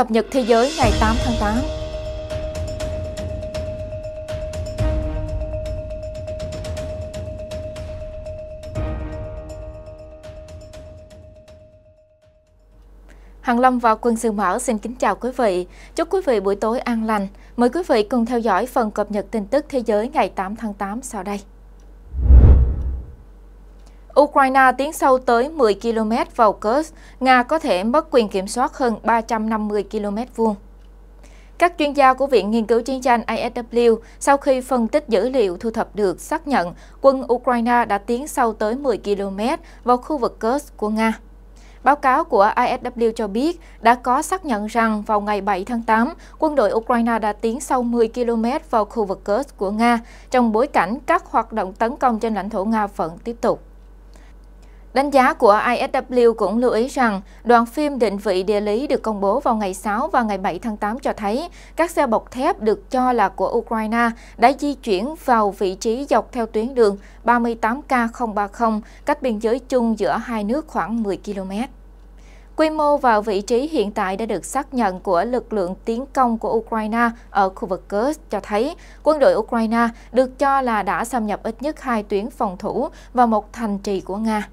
Cập nhật thế giới ngày 8 tháng 8. Hằng Lâm và Quân Sư Mở xin kính chào quý vị. Chúc quý vị buổi tối an lành. Mời quý vị cùng theo dõi phần cập nhật tin tức thế giới ngày 8 tháng 8 sau đây. Ukraine tiến sâu tới 10 km vào Kursk, Nga có thể mất quyền kiểm soát hơn 350 km vuông. Các chuyên gia của Viện Nghiên cứu Chiến tranh ISW sau khi phân tích dữ liệu thu thập được xác nhận quân Ukraine đã tiến sâu tới 10 km vào khu vực Kursk của Nga. Báo cáo của ISW cho biết đã có xác nhận rằng vào ngày 7 tháng 8, quân đội Ukraine đã tiến sâu 10 km vào khu vực Kursk của Nga trong bối cảnh các hoạt động tấn công trên lãnh thổ Nga vẫn tiếp tục. Đánh giá của ISW cũng lưu ý rằng, đoạn phim định vị địa lý được công bố vào ngày 6 và ngày 7 tháng 8 cho thấy các xe bọc thép được cho là của Ukraine đã di chuyển vào vị trí dọc theo tuyến đường 38K030 cách biên giới chung giữa hai nước khoảng 10 km. Quy mô và vị trí hiện tại đã được xác nhận của lực lượng tiến công của Ukraine ở khu vực Kursk cho thấy quân đội Ukraine được cho là đã xâm nhập ít nhất hai tuyến phòng thủ và một thành trì của Nga.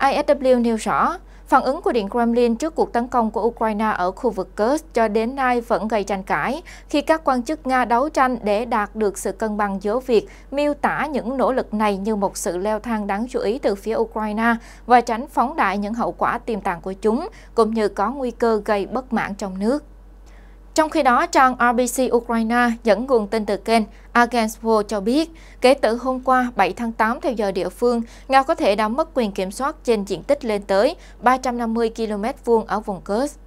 ISW nêu rõ, phản ứng của Điện Kremlin trước cuộc tấn công của Ukraine ở khu vực Kursk cho đến nay vẫn gây tranh cãi, khi các quan chức Nga đấu tranh để đạt được sự cân bằng giữa việc miêu tả những nỗ lực này như một sự leo thang đáng chú ý từ phía Ukraine và tránh phóng đại những hậu quả tiềm tàng của chúng, cũng như có nguy cơ gây bất mãn trong nước. Trong khi đó, trang RBC Ukraine dẫn nguồn tin từ kênh Agenswo cho biết, kể từ hôm qua 7 tháng 8 theo giờ địa phương, Nga có thể đã mất quyền kiểm soát trên diện tích lên tới 350 km vuông ở vùng Kursk.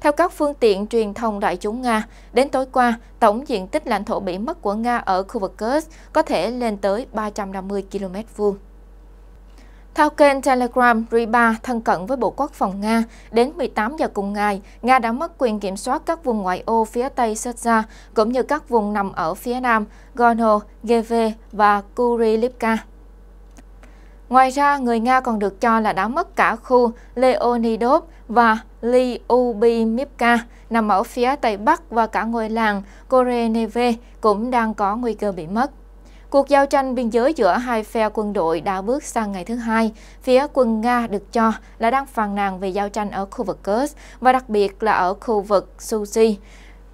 Theo các phương tiện truyền thông đại chúng Nga, đến tối qua, tổng diện tích lãnh thổ bị mất của Nga ở khu vực Kursk có thể lên tới 350 km vuông. Theo kênh Telegram, Riba thân cận với Bộ Quốc phòng Nga. Đến 18 giờ cùng ngày, Nga đã mất quyền kiểm soát các vùng ngoại ô phía Tây Serbia cũng như các vùng nằm ở phía Nam Gorno, Geve và Kurilivka. Ngoài ra, người Nga còn được cho là đã mất cả khu Leonidov và Liubimivka nằm ở phía Tây Bắc và cả ngôi làng Koreneve cũng đang có nguy cơ bị mất. Cuộc giao tranh biên giới giữa hai phe quân đội đã bước sang ngày thứ hai. Phía quân Nga được cho là đang phàn nàn về giao tranh ở khu vực Kursk và đặc biệt là ở khu vực Suzy.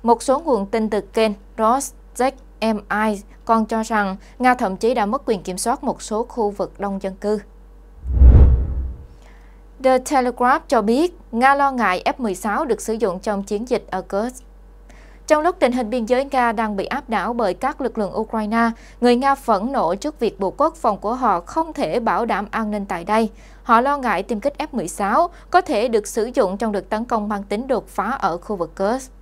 Một số nguồn tin từ kênh Rostec MI còn cho rằng Nga thậm chí đã mất quyền kiểm soát một số khu vực đông dân cư. The Telegraph cho biết Nga lo ngại F-16 được sử dụng trong chiến dịch ở Kursk. Trong lúc tình hình biên giới Nga đang bị áp đảo bởi các lực lượng Ukraine, người Nga phẫn nộ trước việc Bộ Quốc phòng của họ không thể bảo đảm an ninh tại đây. Họ lo ngại tiêm kích F-16 có thể được sử dụng trong đợt tấn công mang tính đột phá ở khu vực Kursk.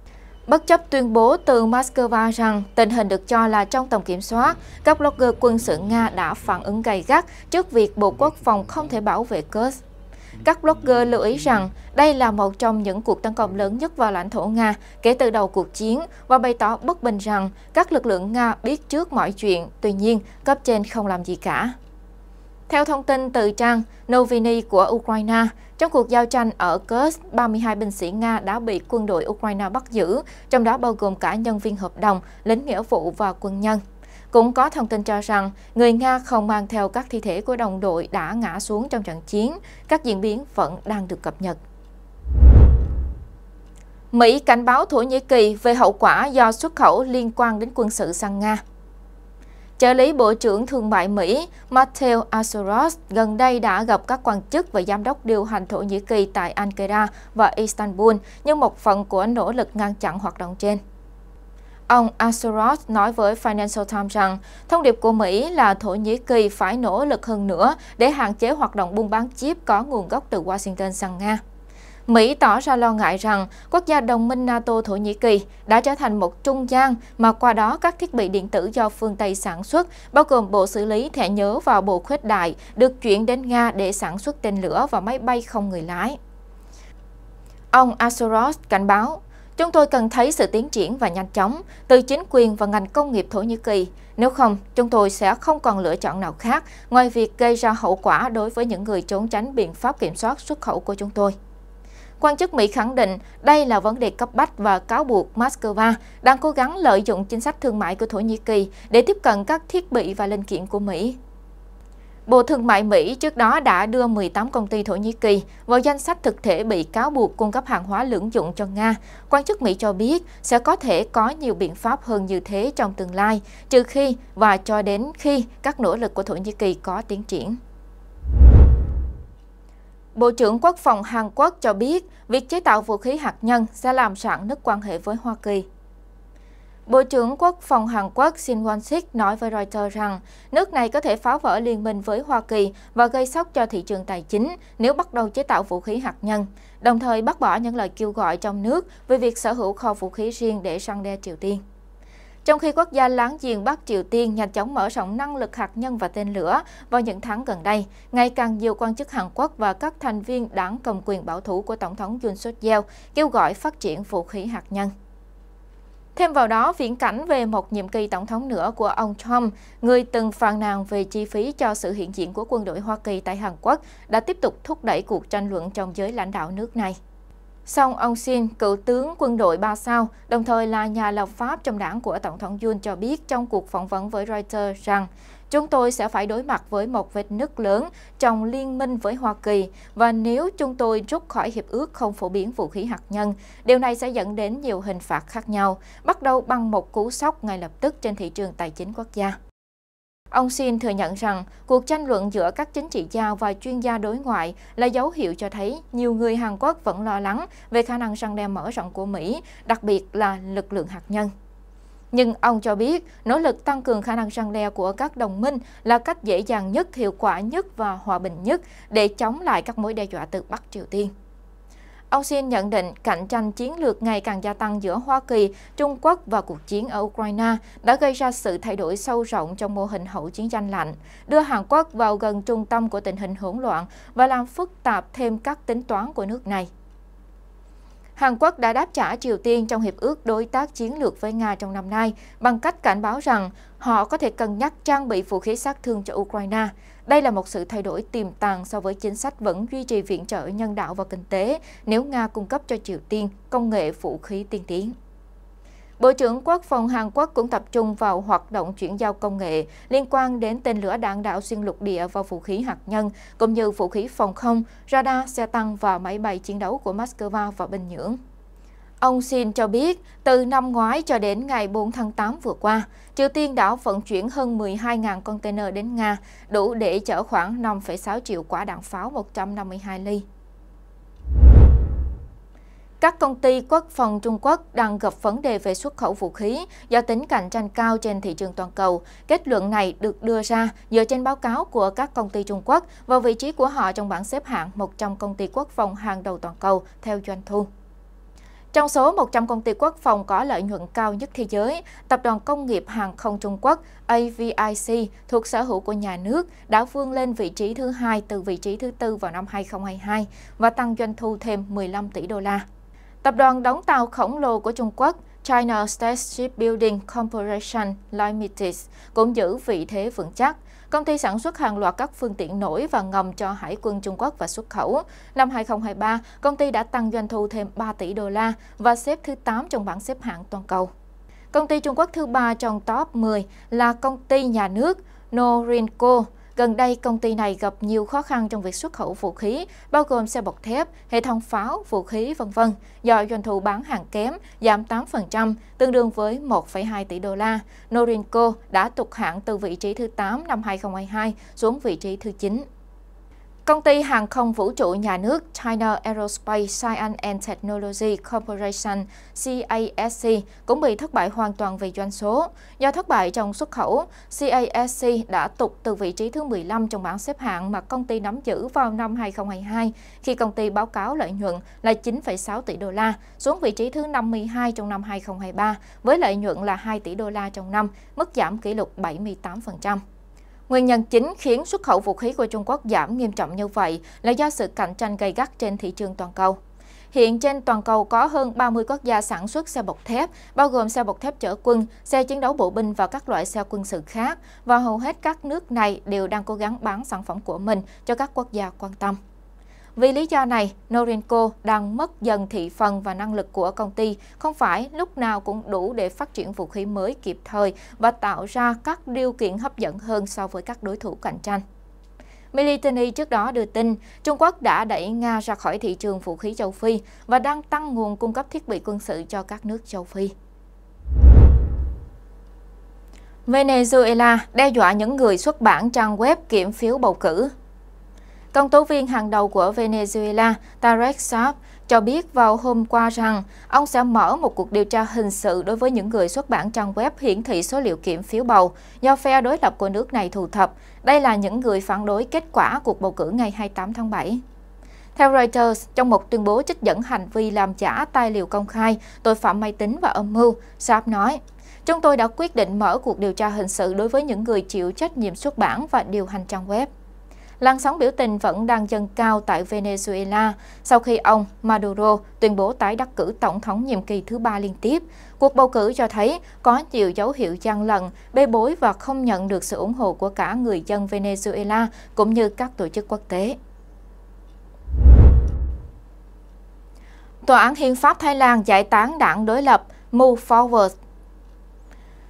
Bất chấp tuyên bố từ Moscow rằng tình hình được cho là trong tầm kiểm soát, các blogger quân sự Nga đã phản ứng gay gắt trước việc Bộ Quốc phòng không thể bảo vệ Kursk. Các blogger lưu ý rằng đây là một trong những cuộc tấn công lớn nhất vào lãnh thổ Nga kể từ đầu cuộc chiến và bày tỏ bất bình rằng các lực lượng Nga biết trước mọi chuyện, tuy nhiên cấp trên không làm gì cả. Theo thông tin từ trang Novini của Ukraine, trong cuộc giao tranh ở Kursk, 32 binh sĩ Nga đã bị quân đội Ukraine bắt giữ, trong đó bao gồm cả nhân viên hợp đồng, lính nghĩa vụ và quân nhân. Cũng có thông tin cho rằng người Nga không mang theo các thi thể của đồng đội đã ngã xuống trong trận chiến, các diễn biến vẫn đang được cập nhật. Mỹ cảnh báo Thổ Nhĩ Kỳ về hậu quả do xuất khẩu liên quan đến quân sự sang Nga. Trợ lý Bộ trưởng Thương mại Mỹ Matthew Asoros gần đây đã gặp các quan chức và giám đốc điều hành Thổ Nhĩ Kỳ tại Ankara và Istanbul như một phần của nỗ lực ngăn chặn hoạt động trên. Ông Asoros nói với Financial Times rằng thông điệp của Mỹ là Thổ Nhĩ Kỳ phải nỗ lực hơn nữa để hạn chế hoạt động buôn bán chip có nguồn gốc từ Washington sang Nga. Mỹ tỏ ra lo ngại rằng quốc gia đồng minh NATO Thổ Nhĩ Kỳ đã trở thành một trung gian mà qua đó các thiết bị điện tử do phương Tây sản xuất, bao gồm bộ xử lý thẻ nhớ và bộ khuếch đại, được chuyển đến Nga để sản xuất tên lửa và máy bay không người lái. Ông Asoros cảnh báo, Chúng tôi cần thấy sự tiến triển và nhanh chóng từ chính quyền và ngành công nghiệp Thổ Nhĩ Kỳ. Nếu không, chúng tôi sẽ không còn lựa chọn nào khác ngoài việc gây ra hậu quả đối với những người trốn tránh biện pháp kiểm soát xuất khẩu của chúng tôi. Quan chức Mỹ khẳng định đây là vấn đề cấp bách và cáo buộc Moscow đang cố gắng lợi dụng chính sách thương mại của Thổ Nhĩ Kỳ để tiếp cận các thiết bị và linh kiện của Mỹ. Bộ Thương mại Mỹ trước đó đã đưa 18 công ty Thổ Nhĩ Kỳ vào danh sách thực thể bị cáo buộc cung cấp hàng hóa lưỡng dụng cho Nga. Quan chức Mỹ cho biết sẽ có thể có nhiều biện pháp hơn như thế trong tương lai, trừ khi và cho đến khi các nỗ lực của Thổ Nhĩ Kỳ có tiến triển. Bộ trưởng Quốc phòng Hàn Quốc cho biết việc chế tạo vũ khí hạt nhân sẽ làm rạn nứt quan hệ với Hoa Kỳ. Bộ trưởng Quốc phòng Hàn Quốc Shin Won-sik nói với Reuters rằng nước này có thể phá vỡ liên minh với Hoa Kỳ và gây sốc cho thị trường tài chính nếu bắt đầu chế tạo vũ khí hạt nhân, đồng thời bác bỏ những lời kêu gọi trong nước về việc sở hữu kho vũ khí riêng để săn đe Triều Tiên. Trong khi quốc gia láng giềng Bắc Triều Tiên nhanh chóng mở rộng năng lực hạt nhân và tên lửa vào những tháng gần đây, ngày càng nhiều quan chức Hàn Quốc và các thành viên đảng cầm quyền bảo thủ của Tổng thống Yoon suk yeol kêu gọi phát triển vũ khí hạt nhân. Thêm vào đó, viễn cảnh về một nhiệm kỳ tổng thống nữa của ông Trump, người từng phàn nàn về chi phí cho sự hiện diện của quân đội Hoa Kỳ tại Hàn Quốc, đã tiếp tục thúc đẩy cuộc tranh luận trong giới lãnh đạo nước này. Song ông Shin, cựu tướng quân đội ba sao, đồng thời là nhà lập pháp trong đảng của Tổng thống Yoon cho biết trong cuộc phỏng vấn với Reuters rằng chúng tôi sẽ phải đối mặt với một vết nứt lớn trong liên minh với Hoa Kỳ và nếu chúng tôi rút khỏi hiệp ước không phổ biến vũ khí hạt nhân, điều này sẽ dẫn đến nhiều hình phạt khác nhau, bắt đầu bằng một cú sốc ngay lập tức trên thị trường tài chính quốc gia. Ông Xin thừa nhận rằng cuộc tranh luận giữa các chính trị gia và chuyên gia đối ngoại là dấu hiệu cho thấy nhiều người Hàn Quốc vẫn lo lắng về khả năng răng đe mở rộng của Mỹ, đặc biệt là lực lượng hạt nhân. Nhưng ông cho biết, nỗ lực tăng cường khả năng răng đe của các đồng minh là cách dễ dàng nhất, hiệu quả nhất và hòa bình nhất để chống lại các mối đe dọa từ Bắc Triều Tiên. Ông Shin nhận định cạnh tranh chiến lược ngày càng gia tăng giữa Hoa Kỳ, Trung Quốc và cuộc chiến ở Ukraine đã gây ra sự thay đổi sâu rộng trong mô hình hậu chiến tranh lạnh, đưa Hàn Quốc vào gần trung tâm của tình hình hỗn loạn và làm phức tạp thêm các tính toán của nước này. Hàn Quốc đã đáp trả Triều Tiên trong hiệp ước đối tác chiến lược với Nga trong năm nay bằng cách cảnh báo rằng họ có thể cân nhắc trang bị vũ khí sát thương cho Ukraine. Đây là một sự thay đổi tiềm tàng so với chính sách vẫn duy trì viện trợ nhân đạo và kinh tế nếu Nga cung cấp cho Triều Tiên công nghệ vũ khí tiên tiến. Bộ trưởng Quốc phòng Hàn Quốc cũng tập trung vào hoạt động chuyển giao công nghệ liên quan đến tên lửa đạn đạo xuyên lục địa và vũ khí hạt nhân, cũng như vũ khí phòng không, radar, xe tăng và máy bay chiến đấu của Moscow và Bình Nhưỡng. Ông Shin cho biết, từ năm ngoái cho đến ngày 4 tháng 8 vừa qua, Triều Tiên đã vận chuyển hơn 12.000 container đến Nga, đủ để chở khoảng 5,6 triệu quả đạn pháo 152 ly. Các công ty quốc phòng Trung Quốc đang gặp vấn đề về xuất khẩu vũ khí do tính cạnh tranh cao trên thị trường toàn cầu. Kết luận này được đưa ra dựa trên báo cáo của các công ty Trung Quốc và vị trí của họ trong bảng xếp hạng 100 công ty quốc phòng hàng đầu toàn cầu theo doanh thu. Trong số 100 công ty quốc phòng có lợi nhuận cao nhất thế giới, Tập đoàn Công nghiệp Hàng không Trung Quốc AVIC thuộc sở hữu của nhà nước đã vươn lên vị trí thứ hai từ vị trí thứ tư vào năm 2022 và tăng doanh thu thêm 15 tỷ đô la. Tập đoàn đóng tàu khổng lồ của Trung Quốc China State Shipbuilding Corporation Limited cũng giữ vị thế vững chắc. Công ty sản xuất hàng loạt các phương tiện nổi và ngầm cho Hải quân Trung Quốc và xuất khẩu. Năm 2023, công ty đã tăng doanh thu thêm 3 tỷ đô la và xếp thứ 8 trong bảng xếp hạng toàn cầu. Công ty Trung Quốc thứ ba trong top 10 là công ty nhà nước Norinco, Gần đây, công ty này gặp nhiều khó khăn trong việc xuất khẩu vũ khí, bao gồm xe bọc thép, hệ thống pháo, vũ khí, v.v. do doanh thu bán hàng kém, giảm 8%, tương đương với 1,2 tỷ đô la. Norinco đã tụt hạng từ vị trí thứ 8 năm 2022 xuống vị trí thứ 9. Công ty hàng không vũ trụ nhà nước China Aerospace Science and Technology Corporation CASC cũng bị thất bại hoàn toàn về doanh số. Do thất bại trong xuất khẩu, CASC đã tụt từ vị trí thứ 15 trong bảng xếp hạng mà công ty nắm giữ vào năm 2022 khi công ty báo cáo lợi nhuận là 9,6 tỷ đô la, xuống vị trí thứ 52 trong năm 2023 với lợi nhuận là 2 tỷ đô la trong năm, mức giảm kỷ lục 78%. Nguyên nhân chính khiến xuất khẩu vũ khí của Trung Quốc giảm nghiêm trọng như vậy là do sự cạnh tranh gay gắt trên thị trường toàn cầu. Hiện trên toàn cầu có hơn 30 quốc gia sản xuất xe bọc thép, bao gồm xe bọc thép chở quân, xe chiến đấu bộ binh và các loại xe quân sự khác, và hầu hết các nước này đều đang cố gắng bán sản phẩm của mình cho các quốc gia quan tâm. Vì lý do này, Norinco đang mất dần thị phần và năng lực của công ty, không phải lúc nào cũng đủ để phát triển vũ khí mới kịp thời và tạo ra các điều kiện hấp dẫn hơn so với các đối thủ cạnh tranh. Military trước đó đưa tin Trung Quốc đã đẩy Nga ra khỏi thị trường vũ khí châu Phi và đang tăng nguồn cung cấp thiết bị quân sự cho các nước châu Phi. Venezuela đe dọa những người xuất bản trang web kiểm phiếu bầu cử Công tố viên hàng đầu của Venezuela Tarek Saab cho biết vào hôm qua rằng ông sẽ mở một cuộc điều tra hình sự đối với những người xuất bản trang web hiển thị số liệu kiểm phiếu bầu do phe đối lập của nước này thu thập. Đây là những người phản đối kết quả cuộc bầu cử ngày 28 tháng 7. Theo Reuters, trong một tuyên bố trích dẫn hành vi làm giả tài liệu công khai, tội phạm máy tính và âm mưu, Saab nói, Chúng tôi đã quyết định mở cuộc điều tra hình sự đối với những người chịu trách nhiệm xuất bản và điều hành trang web làn sóng biểu tình vẫn đang dâng cao tại Venezuela sau khi ông Maduro tuyên bố tái đắc cử tổng thống nhiệm kỳ thứ ba liên tiếp. Cuộc bầu cử cho thấy có nhiều dấu hiệu gian lận, bê bối và không nhận được sự ủng hộ của cả người dân Venezuela cũng như các tổ chức quốc tế. Tòa án Hiến pháp Thái Lan giải tán đảng đối lập Move Forward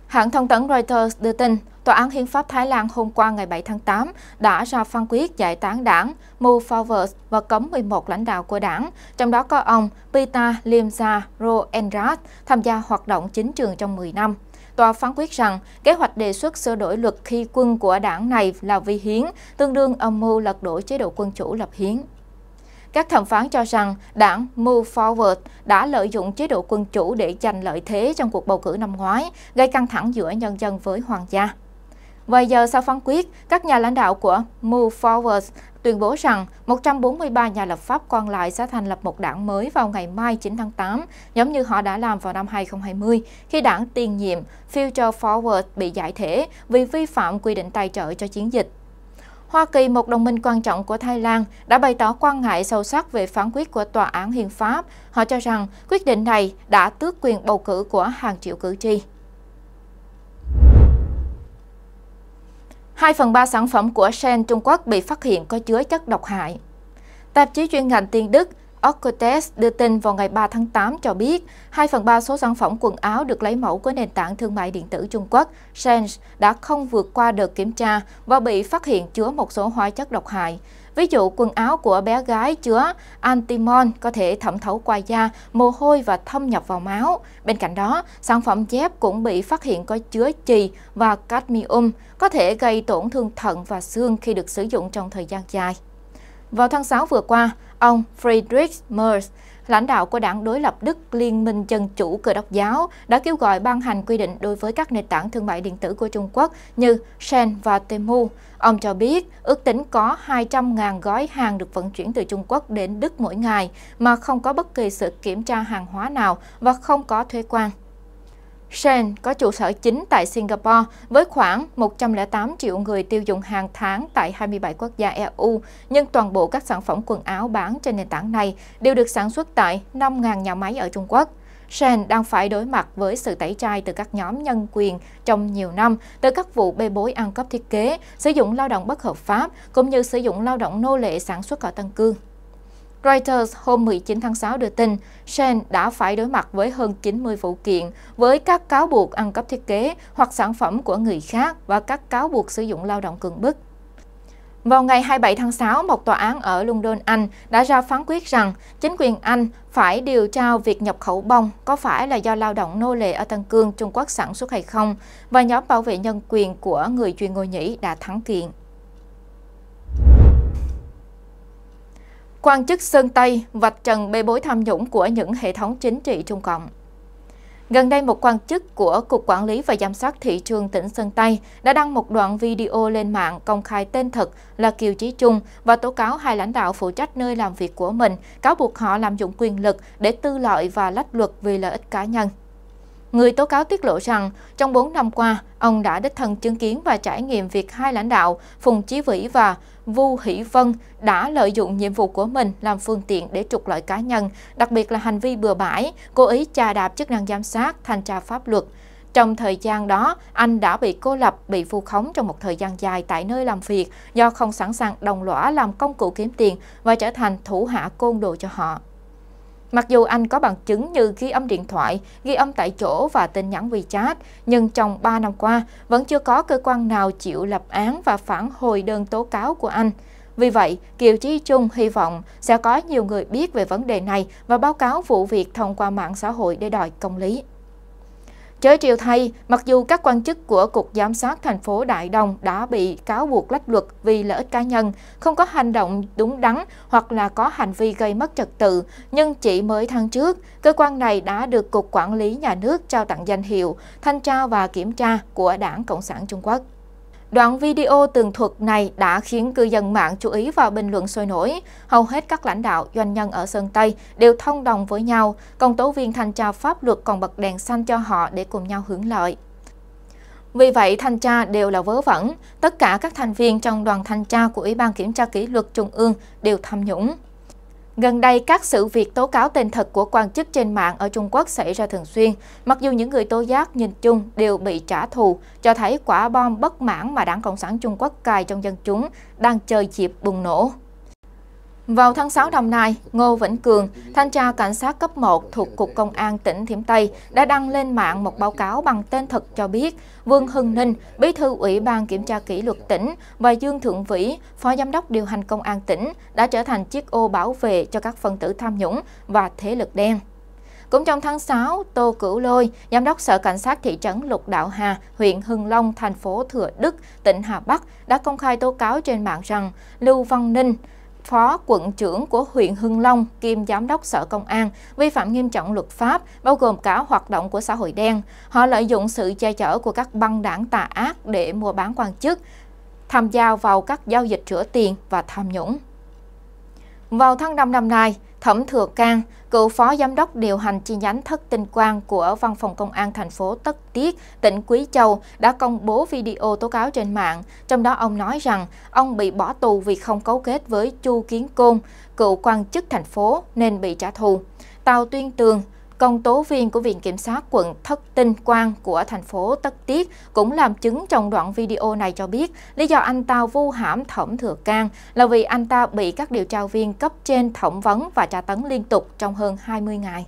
Hãng thông tấn Reuters đưa tin, Tòa án Hiến pháp Thái Lan hôm qua ngày 7 tháng 8 đã ra phán quyết giải tán đảng Move Forward và cấm 11 lãnh đạo của đảng, trong đó có ông Pita Limsa Roenrat tham gia hoạt động chính trường trong 10 năm. Tòa phán quyết rằng kế hoạch đề xuất sửa đổi luật khi quân của đảng này là vi hiến, tương đương âm mưu lật đổ chế độ quân chủ lập hiến. Các thẩm phán cho rằng đảng Move Forward đã lợi dụng chế độ quân chủ để giành lợi thế trong cuộc bầu cử năm ngoái, gây căng thẳng giữa nhân dân với hoàng gia. Vài giờ sau phán quyết, các nhà lãnh đạo của Move Forward tuyên bố rằng 143 nhà lập pháp còn lại sẽ thành lập một đảng mới vào ngày mai 9 tháng 8, giống như họ đã làm vào năm 2020, khi đảng tiền nhiệm Future Forward bị giải thể vì vi phạm quy định tài trợ cho chiến dịch. Hoa Kỳ, một đồng minh quan trọng của Thái Lan, đã bày tỏ quan ngại sâu sắc về phán quyết của Tòa án Hiến pháp. Họ cho rằng quyết định này đã tước quyền bầu cử của hàng triệu cử tri. 2 phần 3 sản phẩm của Shen Trung Quốc bị phát hiện có chứa chất độc hại. Tạp chí chuyên ngành tiếng Đức Ocotes đưa tin vào ngày 3 tháng 8 cho biết 2 phần 3 số sản phẩm quần áo được lấy mẫu của nền tảng thương mại điện tử Trung Quốc Shen, đã không vượt qua đợt kiểm tra và bị phát hiện chứa một số hóa chất độc hại. Ví dụ, quần áo của bé gái chứa antimon có thể thẩm thấu qua da, mồ hôi và thâm nhập vào máu. Bên cạnh đó, sản phẩm dép cũng bị phát hiện có chứa chì và cadmium, có thể gây tổn thương thận và xương khi được sử dụng trong thời gian dài. Vào tháng 6 vừa qua, ông Friedrich Merz, lãnh đạo của đảng đối lập Đức Liên minh Dân chủ Cơ đốc giáo đã kêu gọi ban hành quy định đối với các nền tảng thương mại điện tử của Trung Quốc như Shen và Temu. Ông cho biết ước tính có 200.000 gói hàng được vận chuyển từ Trung Quốc đến Đức mỗi ngày mà không có bất kỳ sự kiểm tra hàng hóa nào và không có thuế quan. Shein có trụ sở chính tại Singapore với khoảng 108 triệu người tiêu dùng hàng tháng tại 27 quốc gia EU, nhưng toàn bộ các sản phẩm quần áo bán trên nền tảng này đều được sản xuất tại 5.000 nhà máy ở Trung Quốc. Shein đang phải đối mặt với sự tẩy chay từ các nhóm nhân quyền trong nhiều năm, từ các vụ bê bối ăn cắp thiết kế, sử dụng lao động bất hợp pháp, cũng như sử dụng lao động nô lệ sản xuất ở Tân Cương. Reuters hôm 19 tháng 6 đưa tin, Shen đã phải đối mặt với hơn 90 vụ kiện với các cáo buộc ăn cắp thiết kế hoặc sản phẩm của người khác và các cáo buộc sử dụng lao động cưỡng bức. Vào ngày 27 tháng 6, một tòa án ở London, Anh đã ra phán quyết rằng chính quyền Anh phải điều tra việc nhập khẩu bông có phải là do lao động nô lệ ở Tân Cương, Trung Quốc sản xuất hay không, và nhóm bảo vệ nhân quyền của người chuyên ngôi Nhĩ đã thắng kiện. quan chức Sơn Tây vạch trần bê bối tham nhũng của những hệ thống chính trị Trung Cộng. Gần đây, một quan chức của Cục Quản lý và Giám sát Thị trường tỉnh Sơn Tây đã đăng một đoạn video lên mạng công khai tên thật là Kiều Chí Trung và tố cáo hai lãnh đạo phụ trách nơi làm việc của mình, cáo buộc họ làm dụng quyền lực để tư lợi và lách luật vì lợi ích cá nhân. Người tố cáo tiết lộ rằng, trong 4 năm qua, ông đã đích thân chứng kiến và trải nghiệm việc hai lãnh đạo Phùng Chí Vĩ và Vu Hỷ Vân đã lợi dụng nhiệm vụ của mình làm phương tiện để trục lợi cá nhân, đặc biệt là hành vi bừa bãi, cố ý trà đạp chức năng giám sát, thanh tra pháp luật. Trong thời gian đó, anh đã bị cô lập, bị vu khống trong một thời gian dài tại nơi làm việc do không sẵn sàng đồng lõa làm công cụ kiếm tiền và trở thành thủ hạ côn đồ cho họ. Mặc dù anh có bằng chứng như ghi âm điện thoại, ghi âm tại chỗ và tin nhắn WeChat, nhưng trong 3 năm qua vẫn chưa có cơ quan nào chịu lập án và phản hồi đơn tố cáo của anh. Vì vậy, Kiều Chí Trung hy vọng sẽ có nhiều người biết về vấn đề này và báo cáo vụ việc thông qua mạng xã hội để đòi công lý. Chớ triều thay, mặc dù các quan chức của Cục Giám sát thành phố Đại Đồng đã bị cáo buộc lách luật vì lợi ích cá nhân, không có hành động đúng đắn hoặc là có hành vi gây mất trật tự, nhưng chỉ mới tháng trước, cơ quan này đã được Cục Quản lý Nhà nước trao tặng danh hiệu Thanh tra và Kiểm tra của Đảng Cộng sản Trung Quốc. Đoạn video tường thuật này đã khiến cư dân mạng chú ý và bình luận sôi nổi. Hầu hết các lãnh đạo, doanh nhân ở Sơn Tây đều thông đồng với nhau, công tố viên thanh tra pháp luật còn bật đèn xanh cho họ để cùng nhau hưởng lợi. Vì vậy, thanh tra đều là vớ vẩn. Tất cả các thành viên trong đoàn thanh tra của Ủy ban Kiểm tra Kỷ luật Trung ương đều tham nhũng. Gần đây, các sự việc tố cáo tên thật của quan chức trên mạng ở Trung Quốc xảy ra thường xuyên. Mặc dù những người tố giác nhìn chung đều bị trả thù, cho thấy quả bom bất mãn mà Đảng Cộng sản Trung Quốc cài trong dân chúng đang chơi dịp bùng nổ. Vào tháng 6 năm nay, Ngô Vĩnh Cường, thanh tra cảnh sát cấp 1 thuộc Cục Công an tỉnh Thiểm Tây, đã đăng lên mạng một báo cáo bằng tên thật cho biết Vương Hưng Ninh, bí thư Ủy ban Kiểm tra Kỷ luật tỉnh và Dương Thượng Vĩ, phó giám đốc điều hành công an tỉnh đã trở thành chiếc ô bảo vệ cho các phần tử tham nhũng và thế lực đen. Cũng trong tháng 6, Tô Cửu Lôi, giám đốc Sở Cảnh sát thị trấn Lục Đạo Hà, huyện Hưng Long, thành phố Thừa Đức, tỉnh Hà Bắc đã công khai tố cáo trên mạng rằng Lưu Văn Ninh, Phó quận trưởng của huyện Hưng Long, kiêm giám đốc Sở Công an, vi phạm nghiêm trọng luật pháp, bao gồm cả hoạt động của xã hội đen. Họ lợi dụng sự che chở của các băng đảng tà ác để mua bán quan chức, tham gia vào các giao dịch rửa tiền và tham nhũng. Vào tháng 5 năm nay, Thẩm Thừa Cang, cựu phó giám đốc điều hành chi nhánh Thất Tinh Quang của Văn phòng Công an thành phố Tất Tiết, tỉnh Quý Châu đã công bố video tố cáo trên mạng. Trong đó ông nói rằng ông bị bỏ tù vì không cấu kết với Chu Kiến Côn, cựu quan chức thành phố nên bị trả thù. Tàu Tuyên Tường, Công tố viên của Viện Kiểm sát quận Thất Tinh Quang của thành phố Tất Tiết cũng làm chứng trong đoạn video này cho biết lý do anh ta vu hãm thẩm thừa can là vì anh ta bị các điều tra viên cấp trên thẩm vấn và tra tấn liên tục trong hơn 20 ngày.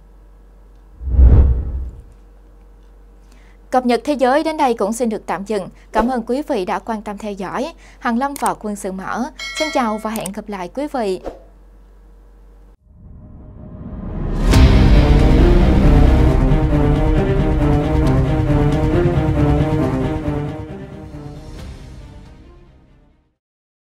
Cập nhật thế giới đến đây cũng xin được tạm dừng. Cảm ơn quý vị đã quan tâm theo dõi. Hằng Lâm và Quân sự mở. Xin chào và hẹn gặp lại quý vị.